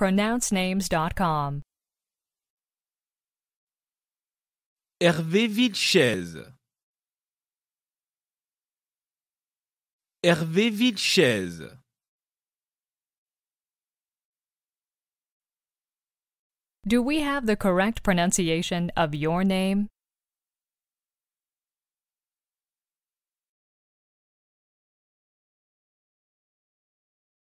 pronouncenames.com. Hervé Vilches. Hervé Vilches. Do we have the correct pronunciation of your name?